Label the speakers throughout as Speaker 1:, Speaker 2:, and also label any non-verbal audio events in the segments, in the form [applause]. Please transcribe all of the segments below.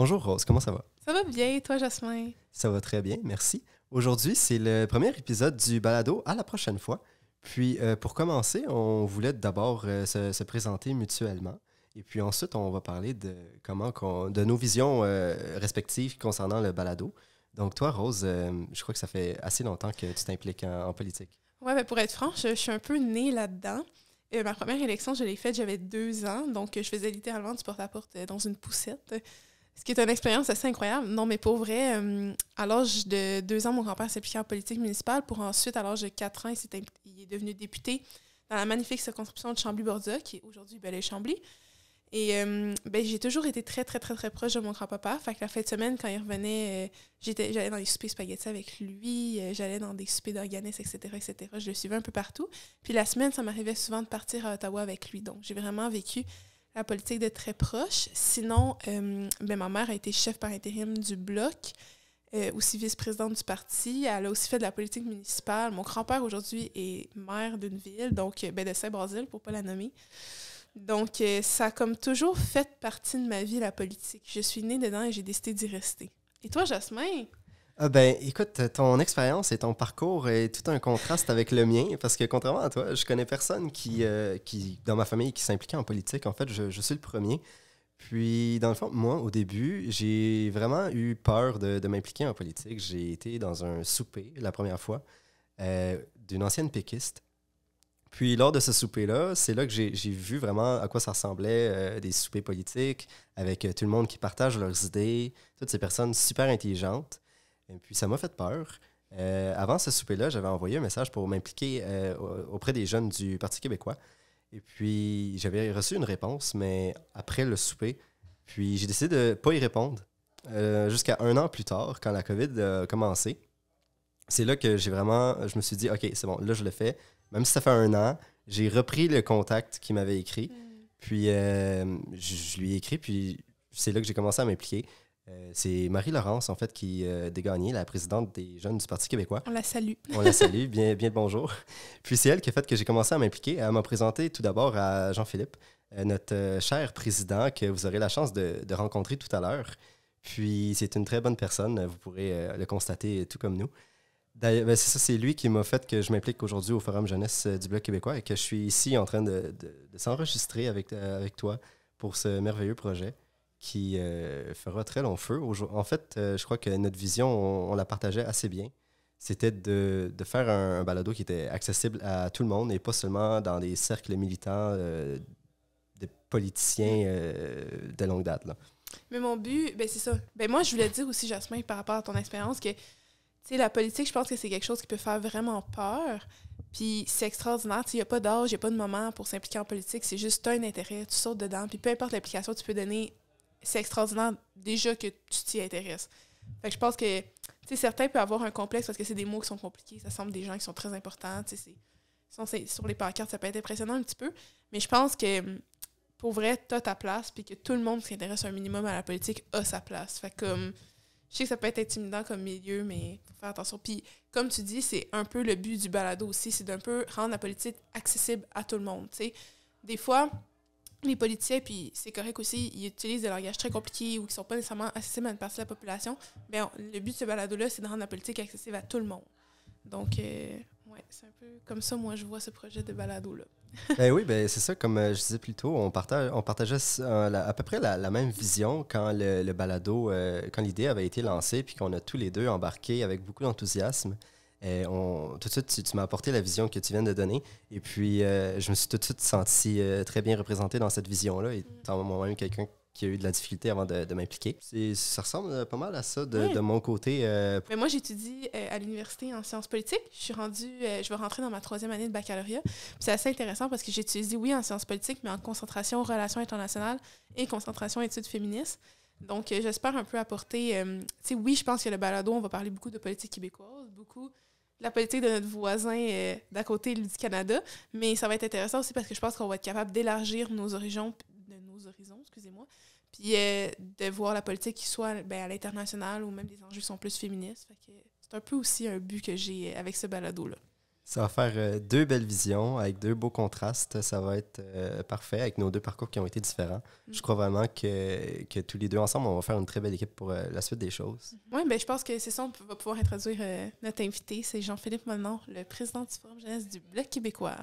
Speaker 1: Bonjour Rose, comment ça va?
Speaker 2: Ça va bien, toi Jasmin?
Speaker 1: Ça va très bien, merci. Aujourd'hui, c'est le premier épisode du balado à la prochaine fois. Puis euh, pour commencer, on voulait d'abord euh, se, présenter mutuellement. Et puis ensuite, on va parler de comment de nos visions euh, respectives concernant le balado. Donc toi, Rose, je crois que ça fait assez longtemps que tu t'impliques en, politique.
Speaker 2: Oui, mais ben, pour être franche, je suis un peu née là-dedans. ma première élection, je l'ai faite, j'avais deux ans, donc je faisais littéralement du porte à -porte dans une poussette. Ce qui est une expérience assez incroyable. Non, mais pour vrai, euh, à l'âge de deux ans, mon grand-père s'est impliqué en politique municipale pour ensuite, à l'âge de quatre ans, il, est devenu député dans la magnifique circonscription de chambly bordia qui est aujourd'hui Belle-Chambly. Et euh, ben, j'ai toujours été très, très, très, très proche de mon grand-papa. Fait que la fin de semaine, quand il revenait, euh, j'allais dans des soupers spaghetti avec lui, j'allais dans des soupers d'organisme, etc., etc. Je le suivais un peu partout. Puis la semaine, ça m'arrivait souvent de partir à Ottawa avec lui. Donc, j'ai vraiment vécu la politique de très proche. Sinon, euh, ben, ma mère a été chef par intérim du Bloc, euh, aussi vice-présidente du parti. Elle a aussi fait de la politique municipale. Mon grand-père aujourd'hui est maire d'une ville, donc euh, ben, de saint brasil pour ne pas la nommer. Donc, ça a comme toujours fait partie de ma vie, la politique. Je suis née dedans et j'ai décidé d'y rester. Et toi, Jasmin?
Speaker 1: Ah, ben, écoute, ton expérience et ton parcours est tout un contraste avec le mien, parce que contrairement à toi, je connais personne qui, euh, qui dans ma famille, qui s'impliquait en politique. En fait, je, suis le premier. Puis, dans le fond, moi, au début, j'ai vraiment eu peur de, m'impliquer en politique. J'ai été dans un souper la première fois euh, d'une ancienne péquiste. Puis, lors de ce souper-là, c'est là que j'ai vu vraiment à quoi ça ressemblait euh, des soupers politiques, avec tout le monde qui partage leurs idées, toutes ces personnes super intelligentes. Et puis, ça m'a fait peur. Euh, avant ce souper-là, j'avais envoyé un message pour m'impliquer euh, auprès des jeunes du Parti québécois. Et puis, j'avais reçu une réponse, mais après le souper, puis j'ai décidé de ne pas y répondre. Euh, jusqu'à un an plus tard, quand la COVID a commencé, c'est là que j'ai vraiment, je me suis dit, OK, c'est bon, là, je le fais. Même si ça fait un an, j'ai repris le contact qui m'avait écrit. Mm. Puis, je, lui ai écrit, puis c'est là que j'ai commencé à m'impliquer. Euh, c'est Marie Laurence, en fait, qui euh, la présidente des jeunes du Parti québécois. On la
Speaker 2: salue. On la salue,
Speaker 1: [laughs] bien, bien bonjour. Puis c'est elle qui a fait que j'ai commencé à m'impliquer, à m'a présenté tout d'abord à Jean-Philippe, euh, notre euh, cher président que vous aurez la chance de, rencontrer tout à l'heure. Puis c'est une très bonne personne, vous pourrez le constater tout comme nous. Ben, c'est ça, c'est lui qui m'a fait que je m'implique aujourd'hui au Forum Jeunesse du Bloc québécois et que je suis ici en train de, s'enregistrer avec toi pour ce merveilleux projet qui euh, fera très long feu. En fait, euh, je crois que notre vision, on, la partageait assez bien. C'était de, de, faire un, balado qui était accessible à tout le monde et pas seulement dans des cercles militants euh, des politiciens de longue date.
Speaker 2: Mais mon but, ben c'est ça. Ben moi, je voulais dire aussi, Jasmine, par rapport à ton expérience, que la politique, je pense que c'est quelque chose qui peut faire vraiment peur. Puis c'est extraordinaire. Il n'y a pas d'âge, il n'y a pas de moment pour s'impliquer en politique. C'est juste un intérêt, tu sautes dedans. Puis peu importe l'application tu peux donner c'est extraordinaire déjà que tu t'y intéresses. Fait que je pense que, tu sais, certains peuvent avoir un complexe parce que c'est des mots qui sont compliqués, ça semble des gens qui sont très importants, tu sais, sur les pancartes, ça peut être impressionnant un petit peu, mais je pense que pour vrai, tu as ta place, puis que tout le monde qui s'intéresse un minimum à la politique a sa place. Fait comme, je sais que ça peut être intimidant comme milieu, mais faut faire attention. Puis, comme tu dis, c'est un peu le but du balado aussi, c'est d'un peu rendre la politique accessible à tout le monde, tu Des fois, les politiciens, puis c'est correct aussi, ils utilisent des langages très compliqués ou qui sont pas nécessairement accessibles à une partie de la population, Mais ben, le but de ce balado-là, c'est de rendre la politique accessible à tout le monde. Donc, euh, c'est un peu comme ça, moi, je vois ce projet de balado-là.
Speaker 1: [laughs] ben oui, ben c'est ça, comme euh, je disais plus tôt, on, partage, on partageait euh, à peu près la, même vision quand le, balado, quand l'idée avait été lancée, puis qu'on a tous les deux embarqué avec beaucoup d'enthousiasme. Euh, tout de suite, tu, m'as apporté la vision que tu viens de donner. Et puis, euh, je me suis tout de suite senti euh, très bien représenté dans cette vision-là, étant moi-même quelqu'un qui a eu de la difficulté avant de, m'impliquer. Ça ressemble pas mal à ça de, de mon côté.
Speaker 2: Mais moi, j'étudie à l'université en sciences politiques. Je suis rendue, je vais rentrer dans ma troisième année de baccalauréat. C'est assez intéressant parce que j'étudie, oui, en sciences politiques, mais en concentration relations internationales et concentration études féministes. Donc, j'espère un peu apporter. tu sais, oui, je pense que le balado, on va parler beaucoup de politique québécoise, beaucoup la politique de notre voisin euh, d'à côté, du Canada. Mais ça va être intéressant aussi parce que je pense qu'on va être capable d'élargir nos horizons, de nos horizons, excusez-moi, puis euh, de voir la politique qui soit ben, à l'international ou même des enjeux qui sont plus féministes. c'est un peu aussi un but que j'ai euh, avec ce balado-là.
Speaker 1: Ça va faire euh, deux belles visions avec deux beaux contrastes. Ça va être euh, parfait avec nos deux parcours qui ont été différents. Mm. Je crois vraiment que, tous les deux ensemble, on va faire une très belle équipe pour euh, la suite des choses.
Speaker 2: Mm-hmm. Oui, ben, je pense que c'est ça, on va pouvoir introduire notre invité. C'est Jean-Philippe Manon, le président du Forum Jeunesse du Bloc québécois.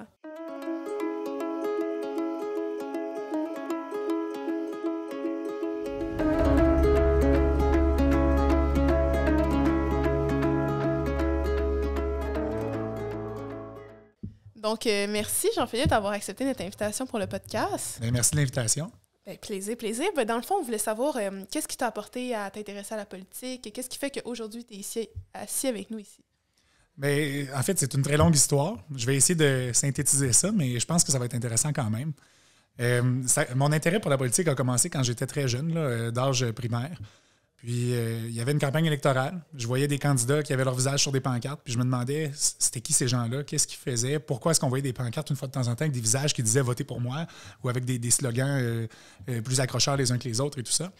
Speaker 2: Donc, euh, merci Jean-Philippe d'avoir accepté notre invitation pour le podcast.
Speaker 3: Ben, merci de l'invitation.
Speaker 2: Ben, plaisir, plaisir. Ben, dans le fond, on voulait savoir euh, qu'est-ce qui t'a apporté à t'intéresser à la politique et qu'est-ce qui fait qu'aujourd'hui, tu es ici, assis avec nous ici.
Speaker 3: Mais en fait, c'est une très longue histoire. Je vais essayer de synthétiser ça, mais je pense que ça va être intéressant quand même. Euh, mon intérêt pour la politique a commencé quand j'étais très jeune, d'âge primaire. Puis euh, il y avait une campagne électorale. Je voyais des candidats qui avaient leur visage sur des pancartes. Puis je me demandais, c'était qui ces gens-là? Qu'est-ce qu'ils faisaient? Pourquoi est-ce qu'on voyait des pancartes une fois de temps en temps avec des visages qui disaient votez pour moi ou avec des, slogans euh, euh, plus accrocheurs les uns que les autres et tout ça?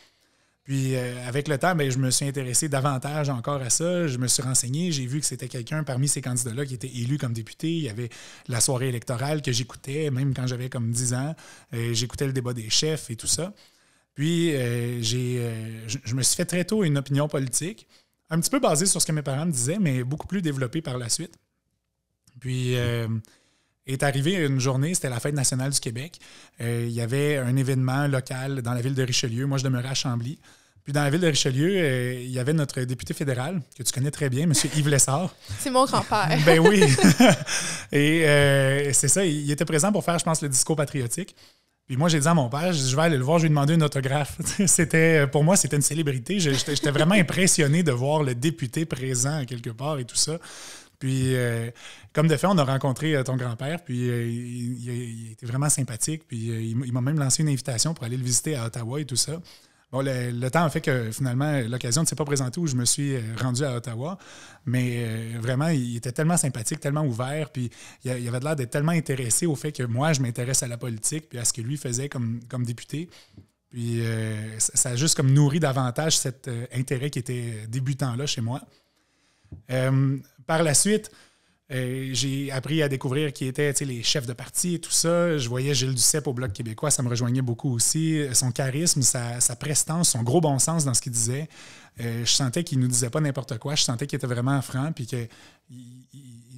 Speaker 3: Puis avec le temps, ben, je me suis intéressé davantage encore à ça. Je me suis renseigné. J'ai vu que c'était quelqu'un parmi ces candidats-là qui était élu comme député. Il y avait la soirée électorale que j'écoutais, même quand j'avais comme 10 ans. j'écoutais le débat des chefs et tout ça. Puis, euh, euh, je, me suis fait très tôt une opinion politique, un petit peu basée sur ce que mes parents me disaient, mais beaucoup plus développée par la suite. Puis, euh, est arrivé une journée, c'était la fête nationale du Québec. il y avait un événement local dans la ville de Richelieu. Moi, je demeurais à Chambly. Puis dans la ville de Richelieu, il y avait notre député fédéral, que tu connais très bien, M. [laughs] Yves Lessard. C'est mon grand-père. ben oui. [laughs] Et c'est ça, il était présent pour faire, je pense, le discours patriotique. Puis moi, j'ai dit à mon père, je vais aller le voir, je vais lui demander une autographe. [laughs] c'était, euh, pour moi, c'était une célébrité. J'étais vraiment impressionné de voir le député présent quelque part et tout ça. Puis, euh, comme de fait, on a rencontré euh, ton grand-père, puis il, était vraiment sympathique. Puis, il, m'a même lancé une invitation pour aller le visiter à Ottawa et tout ça le, temps a fait que finalement, l'occasion ne s'est pas présentée où je me suis euh, rendu à Ottawa. Mais euh, vraiment, il était tellement sympathique, tellement ouvert. Puis il, avait l'air d'être tellement intéressé au fait que moi, je m'intéresse à la politique puis à ce que lui faisait comme, comme député. Puis euh, ça a juste comme nourri davantage cet intérêt qui était débutant-là chez moi. par la suite, euh, j'ai appris à découvrir qui étaient les chefs de parti et tout ça. Je voyais Gilles Duceppe au Bloc québécois, ça me rejoignait beaucoup aussi. Son charisme, sa, prestance, son gros bon sens dans ce qu'il disait. Euh, je sentais qu'il nous disait pas n'importe quoi. Je sentais qu'il était vraiment franc puis qu'il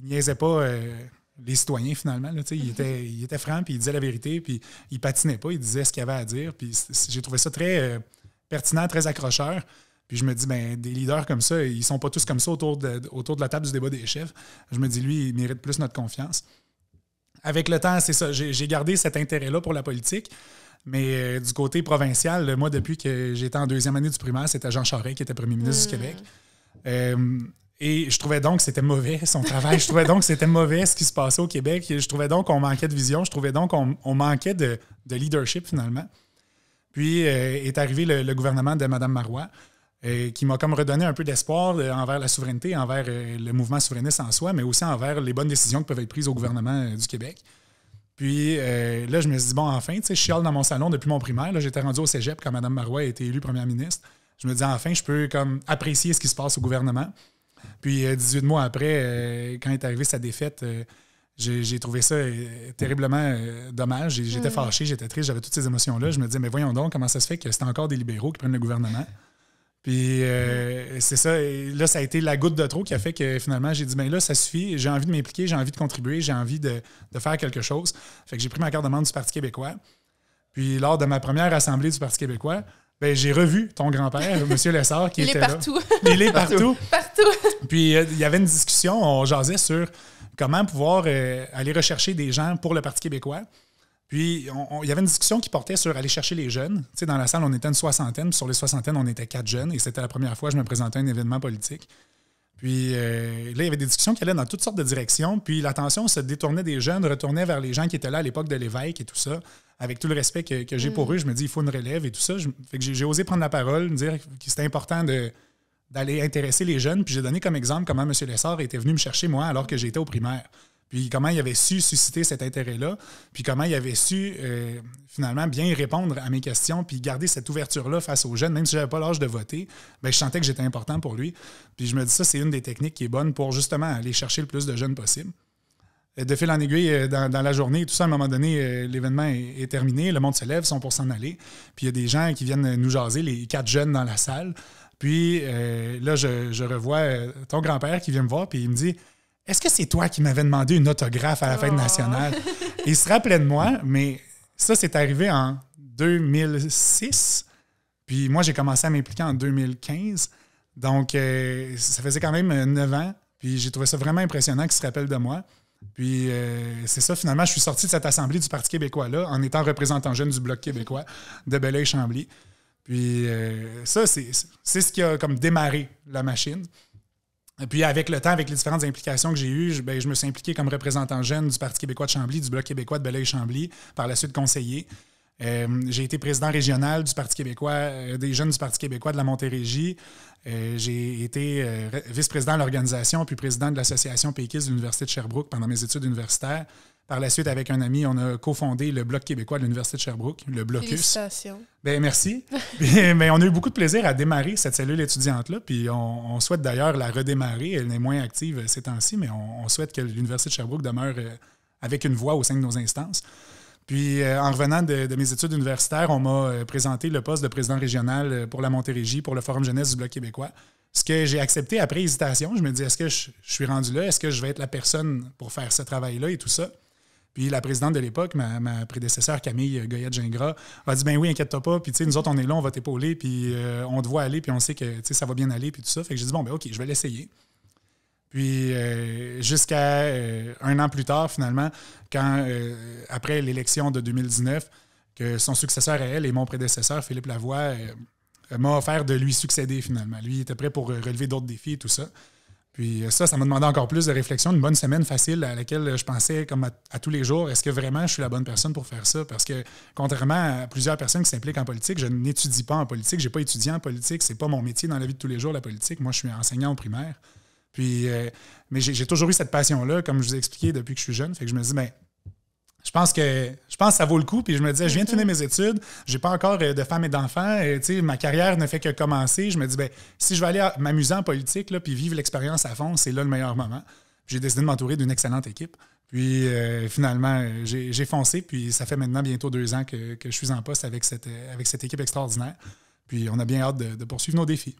Speaker 3: niaisait pas euh, les citoyens finalement. [laughs] il, était, franc puis il disait la vérité puis il patinait pas. Il disait ce qu'il avait à dire. j'ai trouvé ça très pertinent, très accrocheur. Puis je me dis, ben, des leaders comme ça, ils sont pas tous comme ça autour de, autour de la table du débat des chefs. Je me dis, lui, il mérite plus notre confiance. Avec le temps, c'est ça, j'ai gardé cet intérêt-là pour la politique. Mais euh, du côté provincial, moi, depuis que j'étais en deuxième année du primaire, c'était Jean Charest qui était premier ministre du hmm. Québec. Euh, et je trouvais donc que c'était mauvais son travail. je trouvais donc que c'était mauvais ce qui se passait au Québec. Je trouvais donc qu'on manquait de vision. Je trouvais donc qu'on manquait de, leadership finalement. Puis euh, est arrivé le, le gouvernement de Mme Marois. Euh, qui m'a comme redonné un peu d'espoir euh, envers la souveraineté, envers euh, le mouvement souverainiste en soi, mais aussi envers les bonnes décisions qui peuvent être prises au gouvernement du Québec. Puis là, je me suis dit, bon, enfin, tu sais, je chiale dans mon salon depuis mon primaire. J'étais rendu au cégep quand Mme Marois a été élue première ministre. Je me dis, enfin, je peux comme apprécier ce qui se passe au gouvernement. Puis 18 mois après, quand est arrivée sa défaite, j'ai trouvé ça terriblement dommage. J'étais mm. fâché, j'étais triste, j'avais toutes ces émotions-là. Je me disais, mais voyons donc, comment ça se fait que c'est encore des libéraux qui prennent le gouvernement? Puis euh, c'est ça. là, ça a été la goutte de trop qui a fait que finalement, j'ai dit, ben là, ça suffit. J'ai envie de m'impliquer, j'ai envie de contribuer, j'ai envie de, faire quelque chose. Fait que j'ai pris ma carte de membre du Parti québécois. Puis lors de ma première assemblée du Parti québécois, ben, j'ai revu ton grand-père, [laughs] M. Lessard, qui Il est partout. Il est partout. partout. Puis euh, il y avait une discussion, on jasait sur comment pouvoir euh, aller rechercher des gens pour le Parti québécois. Puis, il y avait une discussion qui portait sur aller chercher les jeunes. Tu sais, dans la salle, on était une soixantaine, puis sur les soixantaines, on était quatre jeunes, et c'était la première fois que je me présentais à un événement politique. Puis euh, là, il y avait des discussions qui allaient dans toutes sortes de directions, puis l'attention se détournait des jeunes, retournait vers les gens qui étaient là à l'époque de l'évêque et tout ça. Avec tout le respect que, j'ai pour mm. eux, je me dis, il faut une relève et tout ça. j'ai osé prendre la parole, dire que c'était important d'aller intéresser les jeunes. Puis j'ai donné comme exemple comment M. Lessard était venu me chercher, moi, alors que j'étais au primaire puis comment il avait su susciter cet intérêt-là, puis comment il avait su euh, finalement bien répondre à mes questions, puis garder cette ouverture-là face aux jeunes, même si je n'avais pas l'âge de voter, bien, je sentais que j'étais important pour lui. Puis je me dis ça, c'est une des techniques qui est bonne pour justement aller chercher le plus de jeunes possible. Euh, de fil en aiguille, euh, dans, la journée, tout ça, à un moment donné, l'événement est, terminé, le monde se lève, sont pour s'en aller. Puis il y a des gens qui viennent nous jaser, les quatre jeunes dans la salle. Puis là, je revois ton grand-père qui vient me voir, puis il me dit est-ce que c'est toi qui m'avais demandé une autographe à la fête oh. nationale? [laughs] il se rappelait de moi, mais ça, c'est arrivé en 2006. Puis moi, j'ai commencé à m'impliquer en 2015. Donc, euh, ça faisait quand même euh, neuf ans. Puis j'ai trouvé ça vraiment impressionnant qu'il se rappelle de moi. Puis euh, c'est ça, finalement, je suis sorti de cette assemblée du Parti québécois-là en étant représentant jeune du Bloc québécois de belay chambly Puis ça, c'est ce qui a comme démarré la machine puis avec le temps, avec les différentes implications que j'ai eues, ben, je, me suis impliqué comme représentant jeune du Parti québécois de Chambly, du Bloc québécois de Belleuil-Chambly, par la suite conseiller. Euh, j'ai été président régional du Parti québécois, euh, des jeunes du Parti québécois de la Montérégie. Euh, j'ai été vice-président de l'organisation, puis président de l'association Pékis de l'Université de Sherbrooke pendant mes études universitaires. Par la suite, avec un ami, on a cofondé le Bloc québécois de l'Université de Sherbrooke, le Blocus. Félicitations. Ben, merci. [laughs] [laughs] on a eu beaucoup de plaisir à démarrer cette cellule étudiante-là, puis on, souhaite d'ailleurs la redémarrer. Elle n'est moins active ces temps-ci, mais on souhaite que l'Université de Sherbrooke demeure avec une voix au sein de nos instances. Puis, euh, en revenant de, mes études universitaires, on m'a euh, présenté le poste de président régional euh, pour la Montérégie, pour le Forum jeunesse du Bloc québécois. Ce que j'ai accepté après hésitation, je me dis, est-ce que je, suis rendu là? Est-ce que je vais être la personne pour faire ce travail-là et tout ça? Puis la présidente de l'époque, ma, prédécesseure Camille Goyette-Gingras, a dit, ben oui, inquiète-toi pas, puis nous autres, on est là, on va t'épauler, puis on te voit aller, puis on sait que ça va bien aller, puis tout ça. Fait que j'ai dit, bon, ben ok, je vais l'essayer. Puis euh, jusqu'à euh, un an plus tard, finalement, quand euh, après l'élection de 2019, que son successeur à elle et mon prédécesseur, Philippe Lavoie, m'a offert de lui succéder finalement. Lui était prêt pour relever d'autres défis et tout ça. Puis ça, ça m'a demandé encore plus de réflexion, une bonne semaine facile à laquelle je pensais comme à, tous les jours, est-ce que vraiment je suis la bonne personne pour faire ça? Parce que contrairement à plusieurs personnes qui s'impliquent en politique, je n'étudie pas en politique, je n'ai pas étudié en politique, c'est pas mon métier dans la vie de tous les jours, la politique. Moi, je suis enseignant au primaire. Puis, euh, mais j'ai toujours eu cette passion-là, comme je vous ai expliqué depuis que je suis jeune. Fait que je me dis, ben, je pense que je pense ça vaut le coup. Puis je me disais, je viens de finir mm-hmm. mes études, j'ai pas encore euh, de femme et d'enfants, ma carrière ne fait que commencer. Je me dis, ben, si je vais aller m'amuser en politique, là, puis vivre l'expérience à fond, c'est là le meilleur moment. J'ai décidé de m'entourer d'une excellente équipe. Puis euh, finalement, j'ai foncé, puis ça fait maintenant bientôt deux ans que, je suis en poste avec cette, avec cette équipe extraordinaire. Puis on a bien hâte de poursuivre nos défis.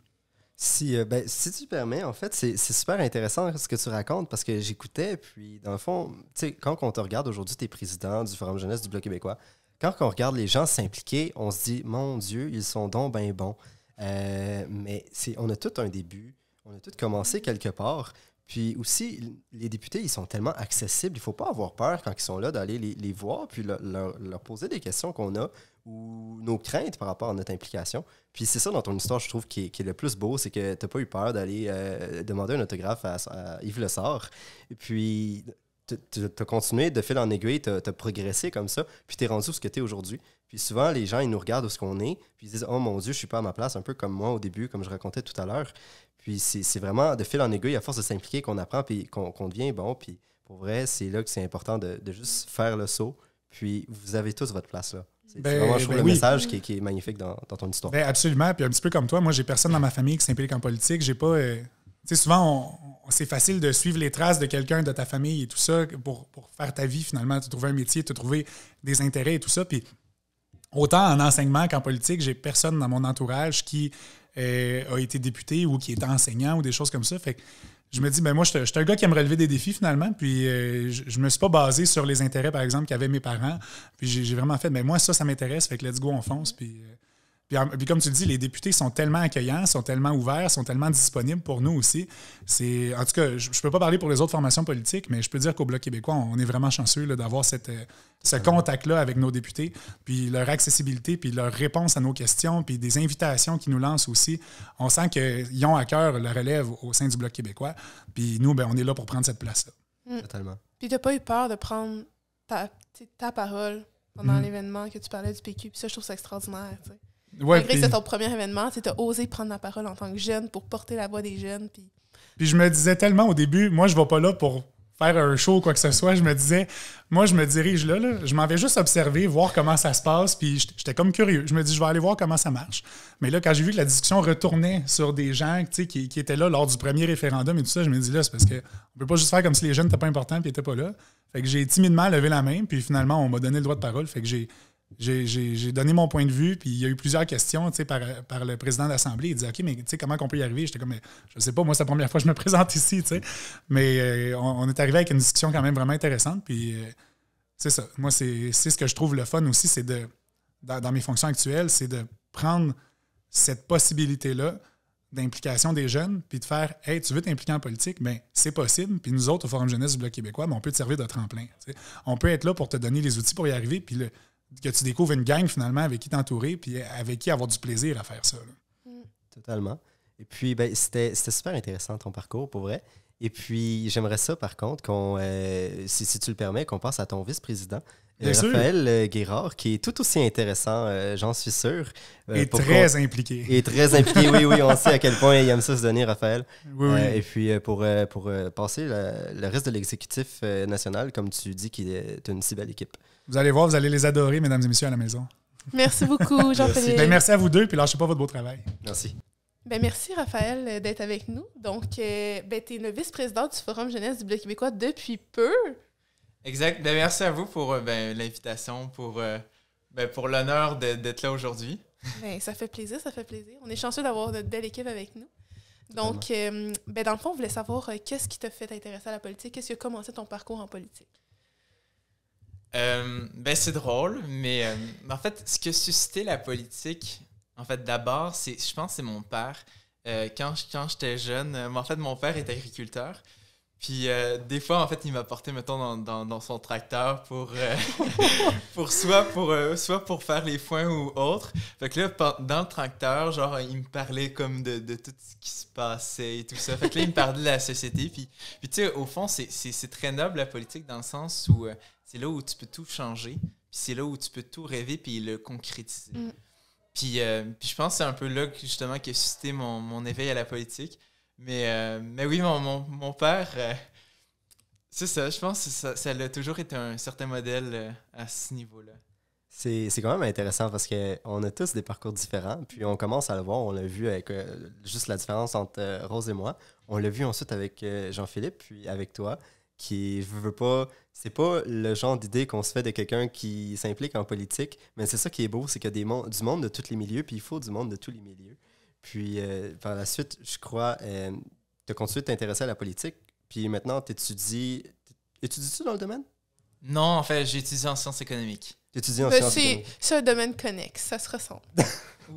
Speaker 1: Si, euh, ben, si tu permets, en fait, c'est super intéressant hein, ce que tu racontes parce que j'écoutais, puis dans le fond, tu sais, quand on te regarde aujourd'hui, tu es président du Forum Jeunesse du Bloc québécois, quand on regarde les gens s'impliquer, on se dit, mon Dieu, ils sont donc ben bons. Euh, mais on a tout un début, on a tout commencé quelque part. Puis aussi, les députés, ils sont tellement accessibles, il ne faut pas avoir peur quand ils sont là d'aller les, voir, puis leur, poser des questions qu'on a ou nos craintes par rapport à notre implication. Puis c'est ça dans ton histoire, je trouve, qui est, le plus beau, c'est que tu n'as pas eu peur d'aller euh, demander un autographe à, Yves Lessard. Et puis, tu as continué de fil en aiguille, tu as, progressé comme ça, puis tu es rendu où ce que tu es aujourd'hui. Puis souvent, les gens, ils nous regardent où ce qu'on est, puis ils disent Oh mon Dieu, je suis pas à ma place, un peu comme moi au début, comme je racontais tout à l'heure. Puis c'est vraiment de fil en aiguille, à force de s'impliquer, qu'on apprend, puis qu'on devient bon. Puis pour vrai, c'est là que c'est important de, juste faire le saut. Puis vous avez tous votre place là. C'est ben, vraiment, ben message qui est, magnifique dans, ton histoire. Ben,
Speaker 3: absolument. Puis un petit peu comme toi, moi, j'ai personne dans ma famille qui s'implique en politique. J'ai pas. Euh, tu sais, souvent, c'est facile de suivre les traces de quelqu'un de ta famille et tout ça pour, pour, faire ta vie finalement, te trouver un métier, te trouver des intérêts et tout ça. Puis autant en enseignement qu'en politique, j'ai personne dans mon entourage qui euh, a été député ou qui était enseignant ou des choses comme ça. Fait je me dis, mais ben moi, je suis un gars qui aime relever des défis finalement, puis euh, je, me suis pas basé sur les intérêts, par exemple, qu'avaient mes parents. Puis j'ai vraiment fait, mais ben moi, ça, ça m'intéresse, fait que let's go, on fonce. Puis. Euh, puis, comme tu le dis, les députés sont tellement accueillants, sont tellement ouverts, sont tellement disponibles pour nous aussi. C'est, en tout cas, je ne peux pas parler pour les autres formations politiques, mais je peux dire qu'au Bloc québécois, on est vraiment chanceux d'avoir euh, ce contact-là avec nos députés, puis leur accessibilité, puis leur réponse à nos questions, puis des invitations qu'ils nous lancent aussi. On sent qu'ils ont à cœur le relève au sein du Bloc québécois. Puis nous, ben, on est là pour prendre cette place-là.
Speaker 2: Mm. Totalement. Puis tu n'as pas eu peur de prendre ta, parole pendant mm. l'événement que tu parlais du PQ. Puis ça, je trouve ça extraordinaire. sais.
Speaker 3: Ouais, Malgré que c'est ton
Speaker 2: premier événement, tu as osé prendre la parole en tant que jeune pour porter la voix des jeunes.
Speaker 3: Puis je me disais tellement au début, moi, je ne vais pas là pour faire un show ou quoi que ce soit. Je me disais, moi, je me dirige là, là. je m'en vais juste observer, voir comment ça se passe. Puis j'étais comme curieux. Je me dis, je vais aller voir comment ça marche. Mais là, quand j'ai vu que la discussion retournait sur des gens qui, qui, étaient là lors du premier référendum et tout ça, je me dis, là, c'est parce qu'on ne peut pas juste faire comme si les jeunes n'étaient pas importants et n'étaient pas là. Fait que j'ai timidement levé la main, puis finalement, on m'a donné le droit de parole. Fait que j'ai j'ai donné mon point de vue, puis il y a eu plusieurs questions par, par le président de l'Assemblée. Il disait OK, mais comment on peut y arriver J'étais comme Je Je sais pas, moi, c'est la première fois que je me présente ici. sais Mais euh, on, est arrivé avec une discussion quand même vraiment intéressante. Puis euh, c'est ça. Moi, c'est ce que je trouve le fun aussi, c'est de, dans, mes fonctions actuelles, c'est de prendre cette possibilité-là d'implication des jeunes, puis de faire Hey, tu veux t'impliquer en politique? Bien, c'est possible. Puis nous autres, au Forum Jeunesse du Bloc québécois, ben, on peut te servir de tremplin. On peut être là pour te donner les outils pour y arriver. Puis le que tu découvres une gang finalement avec qui t'entourer, puis avec qui avoir du plaisir à faire ça. Mm. Totalement.
Speaker 1: Et puis, ben, c'était super intéressant ton parcours, pour vrai. Et puis, j'aimerais ça, par contre, qu'on, euh, si, tu le permets, qu'on passe à ton vice-président, euh, Raphaël euh, Guérard, qui est tout aussi intéressant, j'en suis sûr. et très impliqué. Et très impliqué, oui, oui. On sait à quel point il aime ça se donner, Raphaël. et puis, pour, pour passer le, le reste de
Speaker 3: l'exécutif national, comme tu dis, qui est une si belle équipe. Vous allez voir, vous allez les adorer, mesdames et messieurs, à la maison. Merci beaucoup, [laughs] Jean-Philippe. Ben, merci. à vous deux, puis lâchez pas votre beau travail. Merci.
Speaker 2: Ben, merci, Raphaël, euh, d'être avec nous. Donc, euh, ben, tu es le vice-président du Forum jeunesse du Bloc québécois depuis peu.
Speaker 4: Exact. merci à vous pour euh, l'invitation, pour, pour l'honneur d'être là aujourd'hui.
Speaker 2: ça fait plaisir, ça fait plaisir. On est chanceux d'avoir notre belle équipe avec nous. Donc, dans le fond, on voulait savoir qu'est-ce qui t'a fait t'intéresser à la politique, qu'est-ce qui a commencé ton parcours en politique?
Speaker 4: Euh, ben c'est drôle, mais euh, en fait, ce que suscitait la politique, en fait, d'abord, c'est, je pense, c'est mon père. Euh, quand, quand j'étais jeune, en fait, mon père est agriculteur. Puis euh, des fois, en fait, il m'a porté, mettons, dans, dans, dans, son tracteur pour, euh, [laughs] pour soit pour euh, soit pour faire les foins ou autre. Fait que là, dans le tracteur, genre, il me parlait comme de, de tout ce qui se passait et tout ça. Fait que là, il me parlait de la société. Puis, puis tu sais, au fond, c'est très noble la politique dans le sens où c'est là où tu peux tout changer. Puis c'est là où tu peux tout rêver puis le concrétiser. Mm. Puis, puis je pense que c'est un peu là justement qui a suscité mon, mon éveil à la politique mais, euh, mais oui, mon, père, euh, c'est ça, je pense que ça, a toujours été un certain modèle euh, à ce niveau-là.
Speaker 1: C'est quand même intéressant parce qu'on a tous des parcours différents, puis on commence à le voir, on l'a vu avec juste la différence entre Rose et moi, on l'a vu ensuite avec Jean-Philippe, puis avec toi, qui, je veux pas, c'est pas le genre d'idée qu'on se fait de quelqu'un qui s'implique en politique, mais c'est ça qui est beau, c'est qu'il y a du monde de tous les milieux, puis il faut du monde de tous les milieux. Puis euh, par la suite, je crois, euh, tu as continué de t'intéresser à la politique. Puis maintenant, tu étudies. Étudies-tu dans le domaine?
Speaker 4: Non, en fait, j'ai étudié en sciences économiques. J'étudie en ben, sciences économiques.
Speaker 2: C'est un domaine connexe, ça se ressemble. [laughs]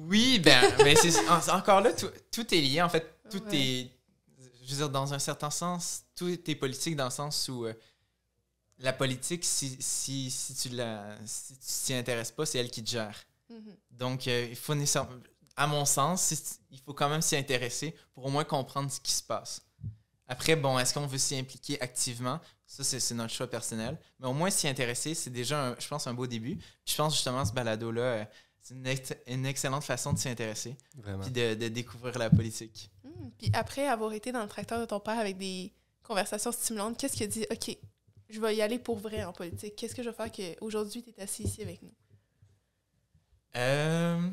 Speaker 4: oui, ben, encore là, tout, tout, est lié. En fait, tout est. Je veux dire, dans un certain sens, tout est politique dans le sens où. Euh, la politique, si, tu ne t'y intéresses pas, c'est elle qui te gère. Mm-hmm. Donc, il faut à mon sens, il faut quand même s'y intéresser pour au moins comprendre ce qui se passe. Après, bon, est-ce qu'on veut s'y impliquer activement? Ça, c'est notre choix personnel. Mais au moins s'y intéresser, c'est déjà, je pense, un beau début. je pense justement, ce balado-là, euh, c'est une, excellente façon de s'y intéresser. Vraiment. de, découvrir la politique.
Speaker 2: Hmm, puis après avoir été dans le tracteur de ton père avec des conversations stimulantes, qu'est-ce qui a dit, OK, je vais y aller pour vrai en politique? Qu'est-ce que je vais faire qu'aujourd'hui, tu es assis ici avec nous?
Speaker 4: Euh,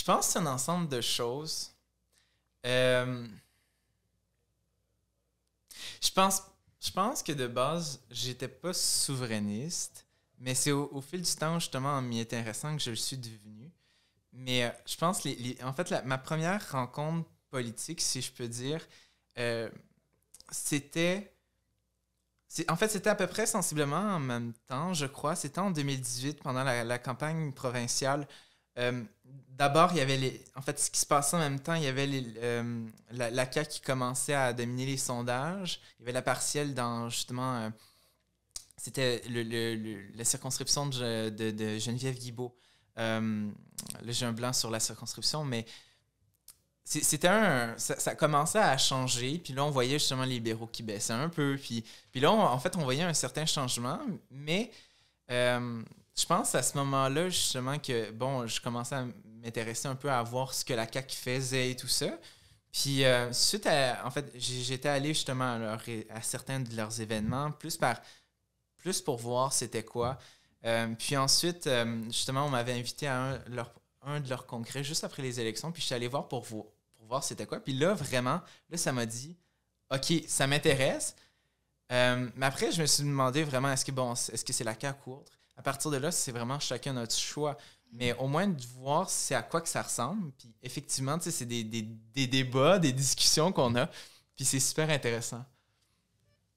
Speaker 4: je pense que c'est un ensemble de choses. Euh, je pense, je pense que de base, j'étais pas souverainiste, mais c'est au, fil du temps, justement, en m'y intéressant, que je le suis devenu. Mais euh, je pense, les, en fait, ma première rencontre politique, si je peux dire, euh, c'était. En fait, c'était à peu près sensiblement en même temps, je crois. C'était en 2018, pendant la campagne provinciale euh, d'abord, il y avait les. En fait, ce qui se passait en même temps, il y avait les, euh, la, la qui commençait à dominer les sondages. Il y avait la partielle dans justement. Euh, c'était le, la circonscription de, Geneviève Guibault. là, j'ai un blanc sur la circonscription, mais c'était un ça, commençait à changer puis là on voyait justement les libéraux qui baissaient un peu puis, puis là en fait on voyait un certain changement mais je pense à ce moment-là, justement, que, bon, je commençais à m'intéresser un peu à voir ce que la cac faisait et tout ça. Puis, euh, suite à. En fait, j'étais allé justement à, certains de leurs événements, plus, par, plus pour voir c'était quoi. Euh, puis ensuite, euh, justement, on m'avait invité à un, de leurs congrès juste après les élections, puis je suis allé voir pour, pour voir c'était quoi. Puis là, vraiment, là, ça m'a dit OK, ça m'intéresse. mais après, je me suis demandé vraiment est-ce que, bon, est-ce que c'est la CAQ ou autre à partir de là, c'est vraiment chacun notre choix. Mais au moins de voir c'est à quoi que ça ressemble. Puis effectivement, c'est des, des, des, débats, des discussions qu'on a. Puis c'est super intéressant.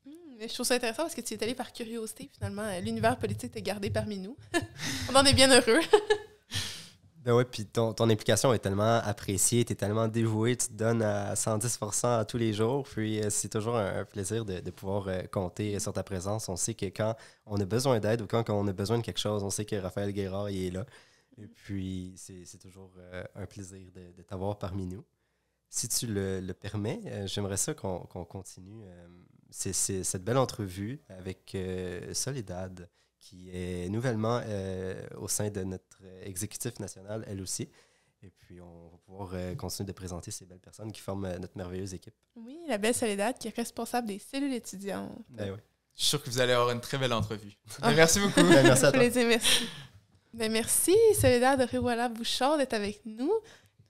Speaker 2: Hmm, je trouve ça intéressant parce que tu es allé par curiosité, finalement. L'univers politique est gardé parmi nous. [laughs] On en est bien heureux. [laughs]
Speaker 1: Ben puis ton, ton implication est tellement appréciée, tu es tellement dévoué, tu te donnes à 110% tous les jours. Puis euh, c'est toujours un plaisir de, pouvoir euh, compter sur ta présence. On sait que quand on a besoin d'aide ou quand on a besoin de quelque chose, on sait que Raphaël Guérard il est là. Et puis c'est toujours euh, un plaisir de, t'avoir parmi nous. Si tu le, permets, j'aimerais ça qu'on continue cette belle entrevue avec Soledad qui est nouvellement euh, au sein de notre euh, exécutif national, elle aussi. Et puis, on va pouvoir euh, continuer de présenter ces belles personnes qui forment notre merveilleuse équipe.
Speaker 2: Oui, la belle Soledad qui est responsable des cellules étudiantes.
Speaker 4: Ben oui. Je suis sûr que vous allez avoir une très belle entrevue. Ah. Ben, merci beaucoup. Ben, merci à toi. Plaisir,
Speaker 2: merci. merci, Soledad rewala Bouchard, d'être avec nous.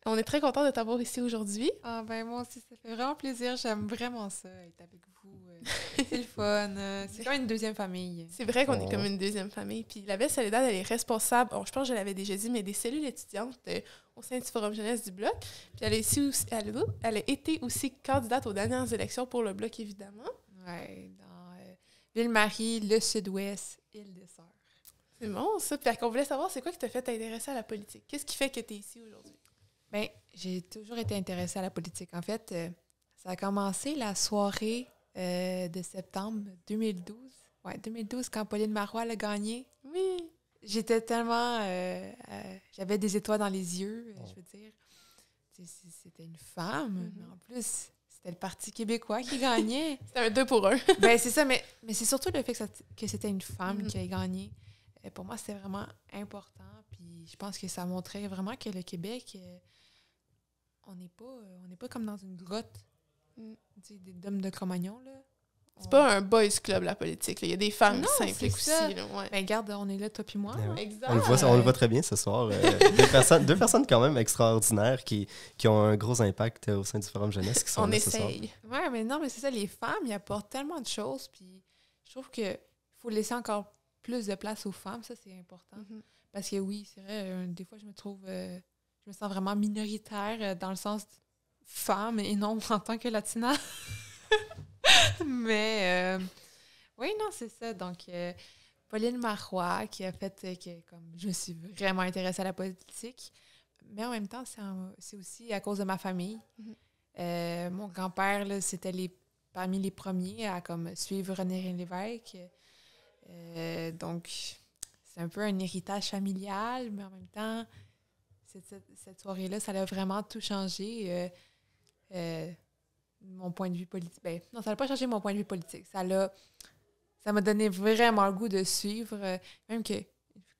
Speaker 2: On est très content de t'avoir ici aujourd'hui.
Speaker 5: Ah ben moi aussi, ça fait vraiment plaisir. J'aime vraiment ça, être avec vous. Euh, c'est le [laughs] fun. Euh, c'est comme une deuxième famille. C'est vrai qu'on est oh. comme une deuxième
Speaker 2: famille. Puis la belle Soledad, elle est responsable, oh, je pense que je l'avais déjà dit, mais des cellules étudiantes euh, au sein du Forum Jeunesse du Bloc. Puis elle, est ici aussi, elle, elle, a été aussi candidate aux dernières élections pour le Bloc, évidemment.
Speaker 5: Oui, dans
Speaker 2: Ville-Marie, le Sud-Ouest,
Speaker 5: Île-des-Sœurs. C'est bon, ça. Puis qu'on voulait savoir, c'est quoi qui t'a fait t'intéresser à la politique? Qu'est-ce qui fait que tu es ici aujourd'hui? Bien, j'ai toujours été intéressée à la politique. En fait, euh, ça a commencé la soirée euh, de septembre 2012. Ouais, 2012, quand Pauline Marois l'a gagné. Oui! J'étais tellement. Euh, j'avais des étoiles dans les yeux, oh. je veux dire. C'était une femme, mm-hmm. en plus, c'était le Parti québécois qui gagnait. [laughs] c'était un deux pour un. [laughs] ben, c'est ça, mais, mais c'est surtout le fait que, c'était une femme mm-hmm. qui a gagné. pour moi, c'était vraiment important. Puis je pense que ça montrait vraiment que le Québec on n'est pas, euh, pas comme dans une grotte d'hommes des dames de Cromagnon, là.
Speaker 2: C'est pas un boys club, la politique. Il y a des femmes qui s'impliquent aussi. Ben, regarde,
Speaker 5: on est là, toi et moi.
Speaker 2: Ben
Speaker 1: on, le voit, on, voit, très bien ce soir. Euh, [laughs] deux, personnes, quand même extraordinaires qui, qui ont un gros impact euh, au sein du Forum Jeunesse qui sont on essaye.
Speaker 5: Ce mais non, mais c'est ça, les femmes, ils apportent tellement de choses. Puis je trouve qu'il faut laisser encore plus de place aux femmes. Ça, c'est important. Mm-hmm. Parce que oui, c'est vrai, des fois, je me trouve je me sens vraiment minoritaire euh, dans le sens femme et non [laughs] en tant que latina. Mais euh, oui, non, c'est ça. Donc, euh, Pauline Marois qui a fait que comme, je me suis vraiment intéressée à la politique. Mais en même temps, c'est aussi à cause de ma famille. Mhm. mon grand-père, c'était les, parmi les premiers à comme, suivre René Lévesque. donc, c'est un peu un héritage familial, mais en même temps, cette, soirée-là, ça a vraiment tout changé. Euh, euh, mon point de vue politique. Ben, non, ça n'a pas changé mon point de vue politique. Ça l'a. Ça m'a donné vraiment le goût de suivre. Euh, même que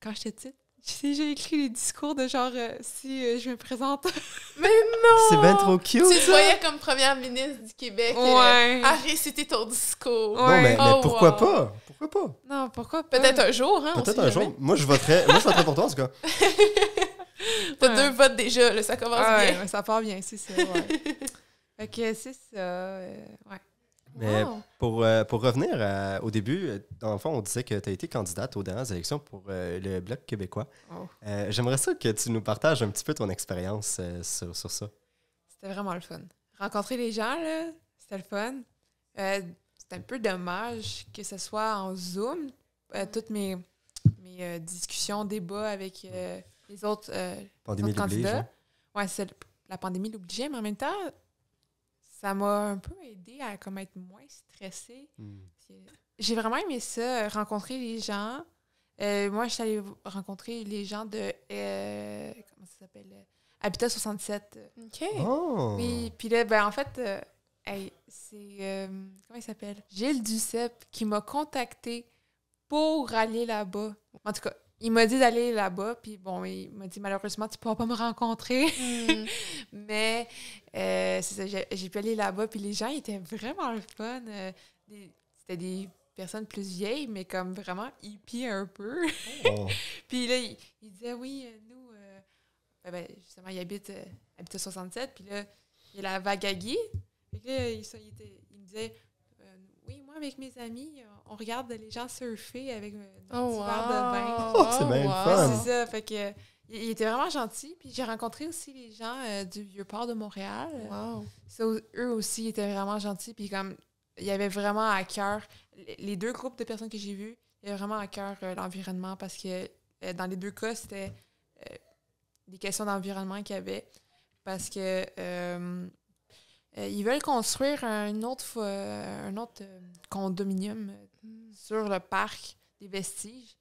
Speaker 5: quand j'étais petite, j'ai écrit les discours de genre si je me présente. [laughs]
Speaker 1: Mais non! C'est bien trop cute! Tu te voyais
Speaker 5: comme première ministre du Québec
Speaker 1: ouais.
Speaker 2: à réciter ton discours. Non, mais, mais oh, pourquoi pas? Pourquoi pas? Non, pourquoi? Peut-être un jour. Hein, Peut-être un jour. Moi, je voterais, moi, je pour toi, en tout cas.
Speaker 5: [laughs] [laughs] T'as deux ah. votes déjà, ça commence ah bien. ça part bien, c'est ça. Ouais. ok, [laughs] c'est ça. Euh, ouais. Mais
Speaker 1: pour, euh, pour revenir au début, euh, dans le fond, on disait que tu as été candidate aux dernières élections pour le Bloc québécois. Oh. J'aimerais ça que tu nous partages un petit peu ton expérience sur, ça.
Speaker 5: C'était vraiment le fun. Rencontrer les gens, c'était le fun. C'est un peu dommage que ce soit en Zoom. toutes mes, mes discussions, débats avec les autres, euh, candidats. Hein? Ouais, la pandémie l'obligeait, mais en même temps, ça m'a un peu aidé à comme être moins stressée. Hmm. J'ai vraiment aimé ça, rencontrer les gens. Euh, moi, je suis allée rencontrer les gens de. Euh, comment ça s'appelle Habitat 67. OK. Oh! Oui, puis là, ben, en fait, c'est. comment il s'appelle Gilles Duceppe qui m'a contacté pour aller là-bas. En tout cas, il m'a dit d'aller là-bas, puis bon, il m'a dit malheureusement, tu ne pourras pas me rencontrer. Mm. [laughs] Mais euh, j'ai pu aller là-bas, puis les gens étaient vraiment fun. Euh, c'était des personnes plus vieilles, mais comme vraiment hippie un peu. Oh, [laughs] puis là, il, disait oui, euh, nous, ben, ben, justement, il habite, à 67, puis là, il a la vague il, il me disait avec mes amis, euh, on regarde les gens surfer avec un euh, oh, de bain. Oh, c'est oh, bien fun! C'est ça, fait que... Il était vraiment gentil. Puis j'ai rencontré aussi les gens euh, du Vieux-Port de Montréal. eux aussi étaient vraiment gentils. Puis comme, il y avait vraiment à cœur, les deux groupes de personnes que j'ai vues, il y avait vraiment à cœur l'environnement parce que dans les deux cas, c'était des questions d'environnement qu'il y avait. Parce que euh, ils veulent construire un autre, euh, un autre euh, condominium sur le parc des vestiges.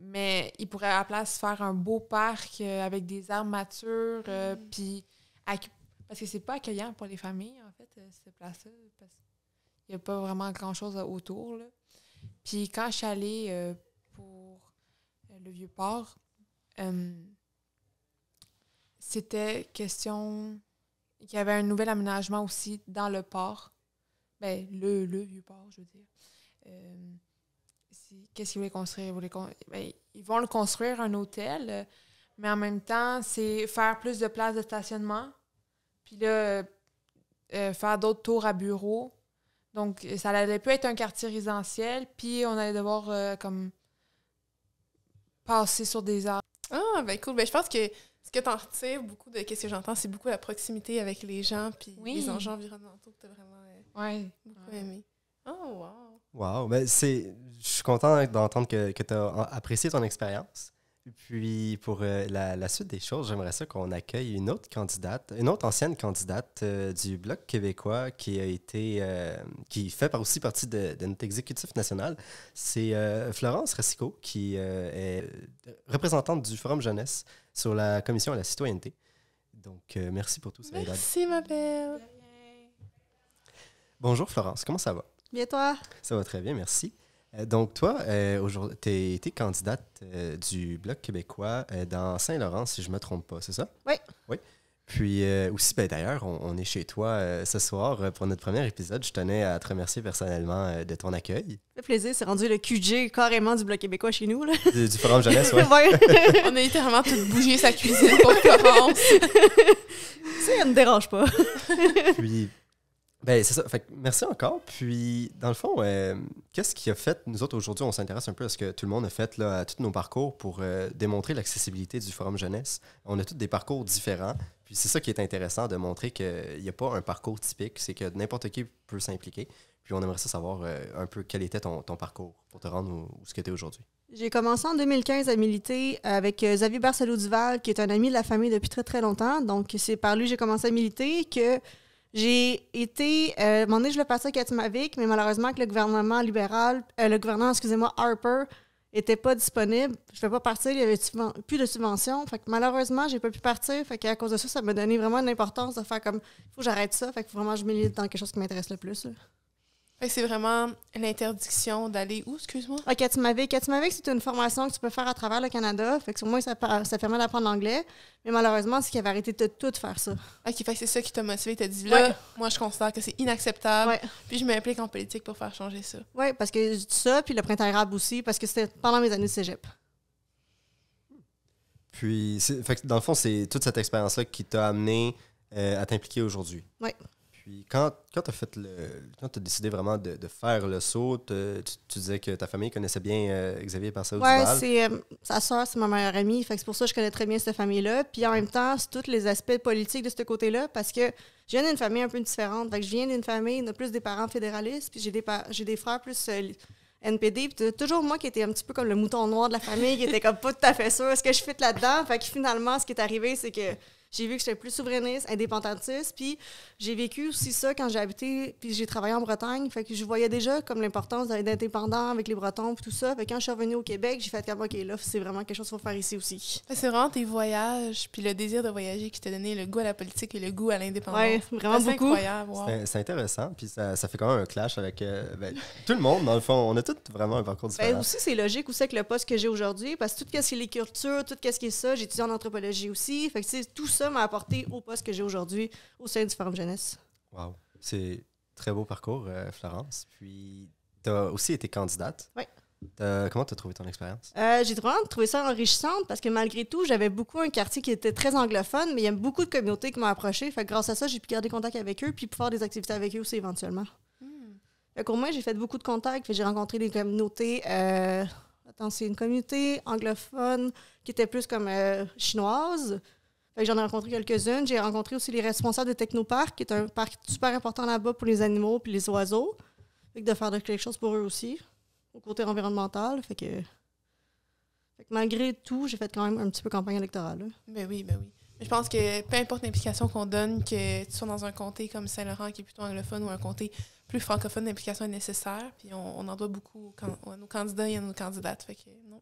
Speaker 5: Mais ils pourraient à la place faire un beau parc avec des armatures. Mm. puis parce que c'est pas accueillant pour les familles, en fait, cette place-là, parce qu'il n'y a pas vraiment grand-chose autour. Puis quand je suis allée pour le vieux port, c'était question il y avait un nouvel aménagement aussi dans le port. Ben, le, le vieux port, je veux dire. Euh, qu'est-ce qu'ils voulaient construire? Ben, ils, vont le construire, un hôtel, euh, mais en même temps, c'est faire plus de places de stationnement, puis là, euh, faire d'autres tours à bureaux. Donc, ça allait plus être un quartier résidentiel, puis on allait devoir, comme, passer sur des arbres. Ah, ben cool. Ben, je pense que que tu en retires beaucoup de qu'est-ce que
Speaker 2: j'entends, c'est beaucoup la proximité avec les gens puis les enjeux environnementaux que tu as vraiment euh, beaucoup aimé. Oh, wow!
Speaker 1: Wow! Ben, je suis content d'entendre que, que tu as apprécié ton expérience. Puis pour euh, la, suite des choses, j'aimerais ça qu'on accueille une autre candidate, une autre ancienne candidate euh, du Bloc québécois qui a été euh, qui fait aussi partie de, de notre exécutif national. C'est Florence Racicot, qui est représentante du Forum Jeunesse sur la Commission à la citoyenneté. Donc merci pour tout ça. Merci
Speaker 2: ma belle.
Speaker 1: Bonjour Florence, comment ça va? Bien toi? Ça va très bien, merci. Euh, donc, toi, euh, aujourd'hui, tu es, candidate euh, du Bloc québécois dans Saint-Laurent, si je ne me trompe pas, c'est ça? Oui. Oui. Puis aussi, ben, d'ailleurs, on, est chez toi ce soir pour notre premier épisode. Je tenais à te remercier personnellement de ton accueil.
Speaker 6: Le plaisir, c'est rendu le QG carrément du Bloc québécois chez nous. Là.
Speaker 1: Du, Forum Jeunesse, [laughs] oui. [laughs]
Speaker 2: on a littéralement tout bougé sa cuisine pour
Speaker 1: Florence.
Speaker 2: [laughs] ça, ne me dérange pas.
Speaker 1: Puis ben, c'est ça. Fait merci encore. Puis, dans le fond, euh, qu'est-ce qui a fait, nous autres aujourd'hui, on s'intéresse un peu à ce que tout le monde a fait, là, à tous nos parcours pour euh, démontrer l'accessibilité du Forum Jeunesse. On a tous des parcours différents. Puis, c'est ça qui est intéressant de montrer qu'il n'y a pas un parcours typique, c'est que n'importe qui peut s'impliquer. Puis, on aimerait ça savoir euh, un peu quel était ton, parcours pour te rendre où, ce que tu es aujourd'hui.
Speaker 6: J'ai commencé en 2015 à militer avec Xavier Barcelot-Duval, qui est un ami de la famille depuis très, très longtemps. Donc, c'est par lui que j'ai commencé à militer que j'ai été, euh, mon je le passais à Katimavik, mais malheureusement que le gouvernement libéral, euh, le gouvernement, excusez-moi, Harper, n'était pas disponible. Je ne pouvais pas partir, il n'y avait plus de subventions. Fait que malheureusement, j'ai pas pu partir. Fait à cause de ça, ça m'a donné vraiment une importance de faire comme, il faut que j'arrête ça. Fait que vraiment, je milite dans quelque chose qui m'intéresse le plus c'est vraiment l'interdiction d'aller où, excuse-moi? À Katimavik. c'est une formation que tu peux faire à travers le Canada. Fait que au moins, ça, ça permet d'apprendre l'anglais. Mais malheureusement, c'est qu'elle avait arrêté de tout
Speaker 2: faire ça. OK, fait c'est ça qui t'a motivé. T'as dit, là, moi, je considère que c'est inacceptable. Puis je m'implique en politique pour faire changer ça.
Speaker 6: Oui, parce que ça, puis le printemps arabe aussi, parce que c'était pendant mes années de cégep.
Speaker 1: Puis, fait que dans le fond, c'est toute cette expérience-là qui t'a amené euh, à t'impliquer aujourd'hui. Oui. Puis quand, quand tu as fait le, quand as décidé vraiment de, faire le saut, tu, disais que ta famille connaissait bien euh, Xavier Parcel Oui, c'est euh,
Speaker 6: sa soeur, c'est ma meilleure amie. Fait c'est pour ça que je connais très bien cette famille-là. Puis en même temps, c'est tous les aspects politiques de ce côté-là parce que je viens d'une famille un peu différente. Fait que je viens d'une famille, de plus des parents fédéralistes, puis j'ai des, j'ai des frères plus euh, NPD. Puis toujours moi qui étais un petit peu comme le mouton noir de la famille, qui était comme [laughs] pas tout à fait sûr est-ce que je fit là-dedans. Fait que finalement, ce qui est arrivé, c'est que j'ai vu que j'étais plus souverainiste, indépendantiste. Puis j'ai vécu aussi ça quand j'ai habité, puis j'ai travaillé en Bretagne. Fait que je voyais déjà comme l'importance d'être indépendant avec les Bretons, puis tout ça. Fait que quand je suis revenue au Québec, j'ai fait comme, OK, là,
Speaker 2: c'est vraiment quelque chose qu'il faut faire ici aussi. C'est vraiment tes voyages, puis le désir de voyager qui t'a donné le goût à la politique et le goût à l'indépendance. Oui, vraiment beaucoup.
Speaker 1: C'est intéressant, puis ça, ça, fait quand même un clash avec euh, ben, tout le monde, dans le fond. On a tous vraiment un parcours ben, différent. aussi,
Speaker 6: c'est logique aussi que le poste que j'ai aujourd'hui, parce que tout ce qui est les cultures, tout ce qui est ça, j'étudie en anthropologie aussi. Fait que, tout ça, m'a apporté au poste que j'ai aujourd'hui au sein du Forum Jeunesse.
Speaker 1: Wow. C'est très beau parcours, euh, Florence. Puis, tu as aussi été candidate. Oui. comment tu as trouvé ton expérience?
Speaker 6: Euh, j'ai vraiment trouvé ça enrichissant parce que malgré tout, j'avais beaucoup un quartier qui était très anglophone, mais il y a beaucoup de communautés qui m'ont approché. Fait grâce à ça, j'ai pu garder contact avec eux puis pouvoir faire des activités avec eux aussi éventuellement. pour hmm. Fait j'ai fait beaucoup de contacts. J'ai rencontré des communautés. Euh, attends, c'est une communauté anglophone qui était plus comme euh, chinoise j'en ai rencontré quelques-unes. J'ai rencontré aussi les responsables de Technopark, qui est un parc super important là-bas pour les animaux et les oiseaux. Fait que de faire quelque chose pour eux aussi, au côté environnemental. Fait que, malgré tout, j'ai fait quand même un petit peu campagne électorale.
Speaker 2: Ben oui, ben oui. Je pense que peu importe l'implication qu'on donne, que tu sois dans un comté comme Saint-Laurent qui est plutôt anglophone ou un comté plus francophone, l'implication est nécessaire. Puis on, en doit beaucoup à nos candidats et à nos candidates.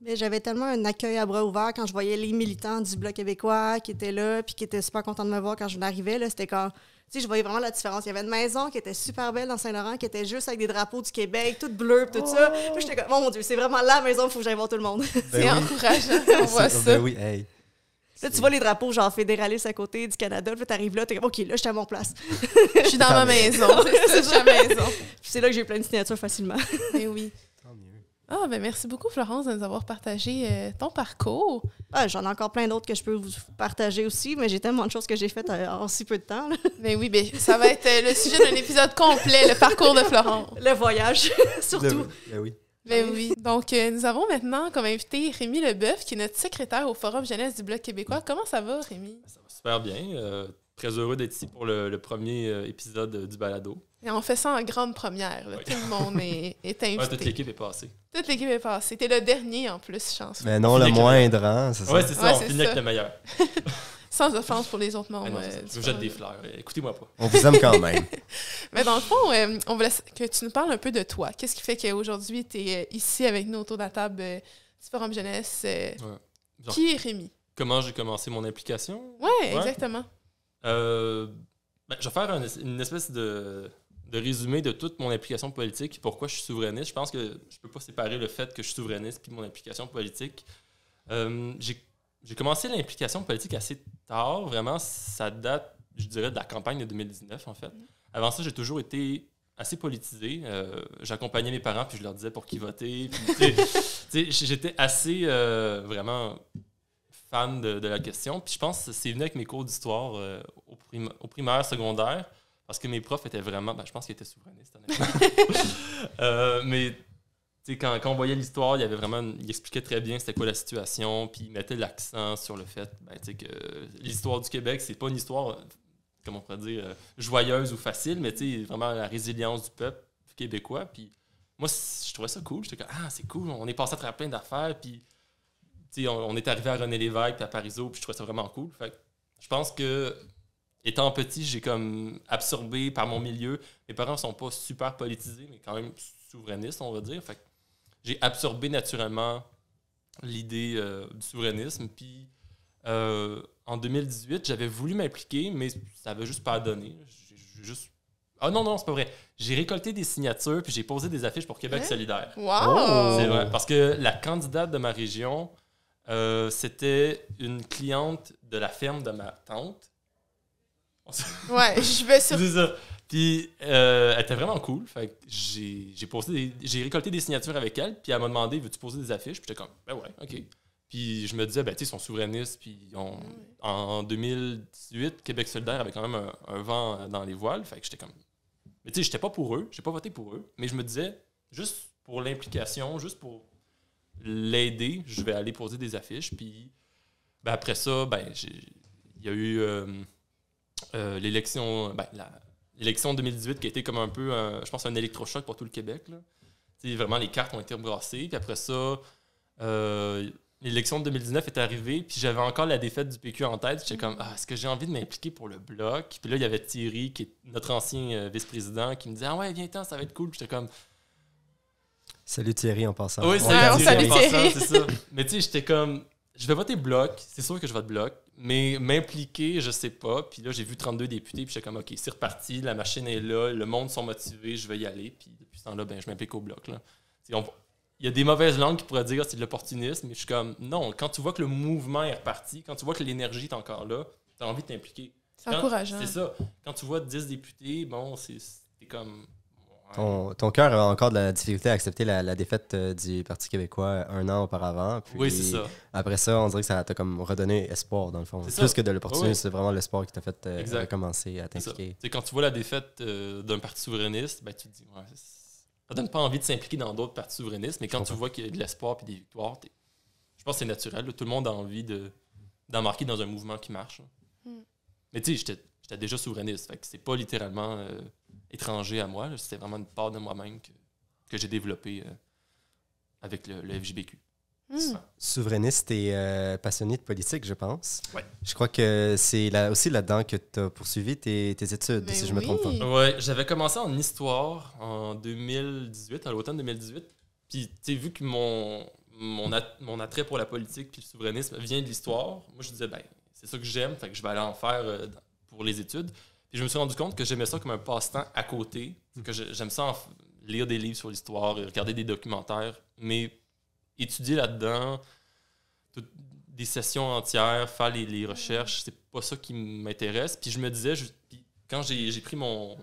Speaker 6: Mais j'avais tellement un accueil à bras ouverts quand je voyais les militants du Bloc québécois qui étaient là, puis qui étaient super contents de me voir quand je venais C'était quand. Tu je voyais vraiment la différence. Il y avait une maison qui était super belle dans Saint-Laurent, qui était juste avec des drapeaux du Québec, toute bleue, tout ça. Oh! Puis j'étais comme, oh mon Dieu, c'est vraiment la maison, il faut que j'aille voir tout le monde. c'est ben encourageant, on [laughs] voit ça. Ben oui, Là, tu vois les drapeaux genre fédéralistes à côté du Canada.
Speaker 2: tu arrives là, t'es comme, OK, là, je suis à mon place. Je suis dans ma maison. c'est [laughs] ma maison. c'est là que j'ai plein de signatures facilement. Mais [laughs] eh oui. Ah, ben merci beaucoup, Florence, de nous avoir partagé
Speaker 6: euh, ton parcours. Ah, j'en ai encore plein d'autres que je peux vous partager aussi, mais j'ai tellement de choses que j'ai faites euh,
Speaker 2: en si peu de temps. [laughs] mais oui, ben, ça va être euh, le sujet d'un épisode complet, le parcours de Florence. Le voyage,
Speaker 7: surtout. Ben oui.
Speaker 2: Ben oui. Donc, euh, nous avons maintenant comme invité Rémi Leboeuf, qui est notre secrétaire au Forum Jeunesse du Bloc québécois. Comment ça va, Rémi? Ça
Speaker 7: va super bien. Euh, très heureux d'être ici pour le, premier euh, épisode du balado.
Speaker 2: Et on fait ça en grande première. Tout le monde est, [laughs] invité. toute l'équipe est passée. Toute l'équipe est passée. T'es le dernier en plus, chance. Mais
Speaker 1: non, le moindre, hein, c'est ça. Oui, c'est ça. on finit
Speaker 7: le meilleur. [laughs]
Speaker 2: sans offense pour les autres ah membres. Je
Speaker 7: je jette des fleurs. Écoutez-moi pas. On vous aime quand même.
Speaker 2: [laughs] Mais dans le fond, euh, on voulait que tu nous parles un peu de toi. Qu'est-ce qui fait qu'aujourd'hui, tu es euh, ici avec nous autour de la table euh, du Forum Jeunesse? qui est Rémi?
Speaker 7: Comment j'ai commencé mon implication? Oui, ouais. exactement. Ben, je vais faire une espèce de, de, résumé de toute mon implication politique, pourquoi je suis souverainiste. Je pense que je peux pas séparer le fait que je suis souverainiste et mon implication politique. Euh, j'ai j'ai commencé l'implication politique assez tard. Vraiment, ça date, je dirais, de la campagne de 2019, en fait. Mhm. Avant ça, j'ai toujours été assez politisé. Euh, j'accompagnais mes parents, puis je leur disais pour qui voter. [laughs] J'étais assez, euh, vraiment fan de, la question. Puis je pense que c'est venu avec mes cours d'histoire euh, au, au, primaire, secondaire, parce que mes profs étaient vraiment... Ben, je pense qu'ils étaient souverainistes, honnêtement. [laughs] mais quand, quand on voyait l'histoire, il y avait vraiment il expliquait très bien c'était quoi la situation, puis il mettait l'accent sur le fait ben, que l'histoire du Québec, c'est pas une histoire, comment on pourrait dire, euh, joyeuse ou facile, mais vraiment la résilience du peuple québécois. Puis moi, je trouvais ça cool. J'étais comme, ah, c'est cool, on est passé à plein d'affaires, puis on, on, est arrivé à René Lévesque, puis à Parizeau, puis je trouvais ça vraiment cool. Fait je pense que étant petit, j'ai comme absorbé par mon milieu. Mes parents sont pas super politisés, mais quand même souverainistes, on va dire. Fait j'ai absorbé naturellement l'idée euh, du souverainisme. Puis euh, en 2018, j'avais voulu m'impliquer, mais ça n'avait juste pas donné. juste. Ah non, non, c'est pas vrai. J'ai récolté des signatures, puis j'ai posé des affiches pour Québec hein? solidaire. Wow! Parce que la candidate de ma région, euh, c'était une cliente de la ferme de ma tante.
Speaker 2: ouais, je vais sur. [laughs]
Speaker 7: Puis euh, elle était vraiment cool. Fait j'ai, j'ai, j'ai récolté des signatures avec elle. Puis elle m'a demandé Veux-tu poser des affiches Puis j'étais comme Ben ouais, OK. Puis je me disais Ben tu sais, ils sont souverainistes. Puis ah en 2018, Québec solidaire avait quand même un, vent dans les voiles. Fait que j'étais comme Mais tu sais, j'étais pas pour eux. J'ai pas voté pour eux. Mais je me disais Juste pour l'implication, juste pour l'aider, je vais aller poser des affiches. Puis ben, après ça, ben il y a eu. Euh, euh, l'élection, ben, l'élection 2018 qui a été comme un peu, euh, je pense, un électrochoc pour tout le Québec. Vraiment, les cartes ont été embrassées. Puis après ça, euh, l'élection de 2019 est arrivée. Puis j'avais encore la défaite du PQ en tête. J'étais comme, ah, est-ce que j'ai envie de m'impliquer pour le bloc? Puis là, il y avait Thierry, qui est notre ancien euh, vice-président, qui me disait, ah ouais, viens-t'en, ça va être cool. j'étais comme,
Speaker 1: Salut Thierry en passant. Oui, salut Thierry. [laughs]
Speaker 7: Mais tu sais, j'étais comme, je vais voter bloc, c'est sûr que je vote bloc, mais m'impliquer, je sais pas. Puis là, j'ai vu 32 députés, puis j'étais comme, OK, c'est reparti, la machine est là, le monde sont motivés, je vais y aller. Puis depuis ce temps-là, ben, je m'implique au bloc. il y a des mauvaises langues qui pourraient dire c'est de l'opportunisme, mais je suis comme, non, quand tu vois que le mouvement est reparti, quand tu vois que l'énergie est encore là, tu as envie de t'impliquer. C'est encourageant. C'est ça. Quand tu vois 10 députés, bon, c'est comme,
Speaker 1: ton, cœur avait encore de la difficulté à accepter la, défaite euh, du Parti québécois un an auparavant. oui, c'est ça. Après ça, on dirait que ça t'a comme redonné espoir, dans le fond. Plus que de l'opportunité, c'est vraiment l'espoir qui t'a fait euh, commencer à t'impliquer.
Speaker 7: Quand tu vois la défaite euh, d'un parti souverainiste, ben, tu te dis, ouais, ça donne pas envie de s'impliquer dans d'autres partis souverainistes, mais quand tu vois qu'il y a de l'espoir et des victoires, je pense que c'est naturel. Tout le monde a envie d'embarquer dans un mouvement qui marche. Hein. Hmm. Mais tu sais, j'étais déjà souverainiste. que c'est pas littéralement euh, étranger à moi. C'était vraiment une part de moi-même que, j'ai développé euh, avec le, le FJBQ.
Speaker 4: Hmm.
Speaker 1: Souverainiste et euh, passionné de politique, je pense. Ouais. Je crois que c'est aussi là-dedans que tu as poursuivi tes, études, ben si je je me trompe
Speaker 7: pas. j'avais commencé en histoire en 2018, à l'automne 2018. Puis, tu vu que mon, mon, attrait pour la politique et le souverainisme vient de l'histoire, moi, je disais, ben c'est ça que j'aime, fait que je vais aller en faire pour les études. Puis je me suis rendu compte que j'aimais ça comme un passe-temps à côté, mm. que j'aime ça en lire des livres sur l'histoire, et regarder des documentaires, mais étudier là-dedans, des sessions entières, faire les, recherches, c'est pas ça qui m'intéresse. Puis je me disais, quand j'ai pris mon,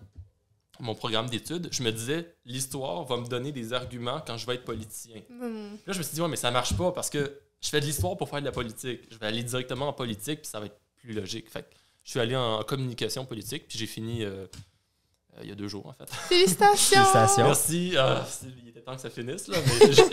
Speaker 7: mon programme d'études, je me disais, l'histoire va me donner des arguments quand je vais être politicien. Mm. Là, je me suis dit, ouais, mais ça marche pas parce que je fais de l'histoire pour faire de la politique. Je vais aller directement en politique, puis ça va être plus logique. Fait je suis allé en communication politique, puis j'ai fini euh, euh, il y a deux jours, en fait. Félicitations! Merci. Ah, il était temps que ça finisse. Là,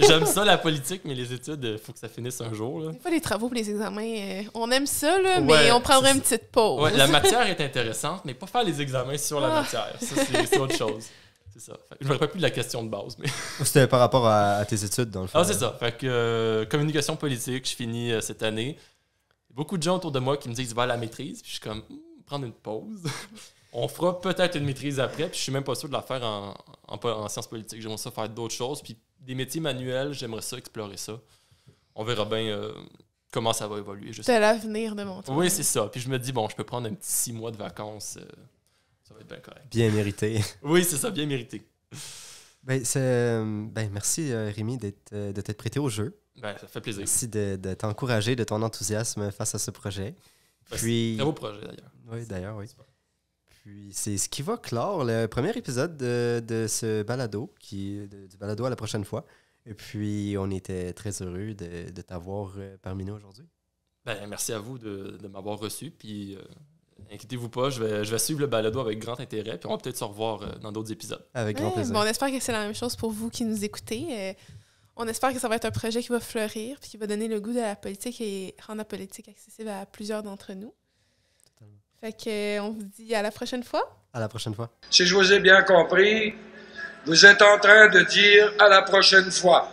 Speaker 7: j'aime ça, la politique, mais les études, il faut que ça finisse un jour. Là.
Speaker 2: les travaux et les examens, euh, on aime ça, mais on prendrait une petite pause. la matière est
Speaker 7: intéressante, mais pas faire les examens sur la ah. matière. Ça, c'est autre chose. C'est ça. je me rappelle plus de la question de base. Mais...
Speaker 1: C'était par rapport à, tes études, dans le fond. Ah, c'est
Speaker 7: hein? ça. Fait que, communication politique, je finis cette année beaucoup de gens autour de moi qui me disent va la maîtrise. Puis je suis comme hmm, prendre une pause. [laughs] On fera peut-être une maîtrise après, puis je suis même pas sûr de la faire en, en, en sciences politiques. J'aimerais ça faire d'autres choses. Puis des métiers manuels, j'aimerais ça explorer ça. On verra bien euh, comment ça va évoluer. C'est l'avenir de mon travail. Oui, c'est ça. Puis je me dis, bon, je peux prendre un petit six mois de vacances. Euh, ça va être bien correct. Bien mérité. [laughs] oui, c'est ça, bien mérité.
Speaker 1: Ben, euh, ben merci, Rémi, de t'être prêté au jeu. Ben, ça fait plaisir. Merci de, de t'encourager, de ton enthousiasme face à ce projet. Ben, puis... C'est un beau projet, d'ailleurs. Oui, d'ailleurs, oui. Puis c'est ce qui va clore le premier épisode de, de ce balado, qui, du balado à la prochaine fois. Et puis, on était très heureux de, de t'avoir euh, parmi nous aujourd'hui.
Speaker 7: Ben, merci à vous de, de m'avoir reçu. Puis, euh, inquiétez-vous pas, je vais, je vais, suivre le balado avec grand intérêt. Puis, on va peut-être se revoir euh, dans d'autres épisodes. Avec grand plaisir. Bon, on
Speaker 2: espère que c'est la même chose pour vous qui nous écoutez on espère que ça va être un projet qui va fleurir, puis qui va donner le goût de la politique et rendre la politique accessible à plusieurs d'entre nous. Fait que, euh, on vous dit à la prochaine fois.
Speaker 7: À la prochaine fois. Si je vous ai bien compris, vous êtes en train de dire à la prochaine fois.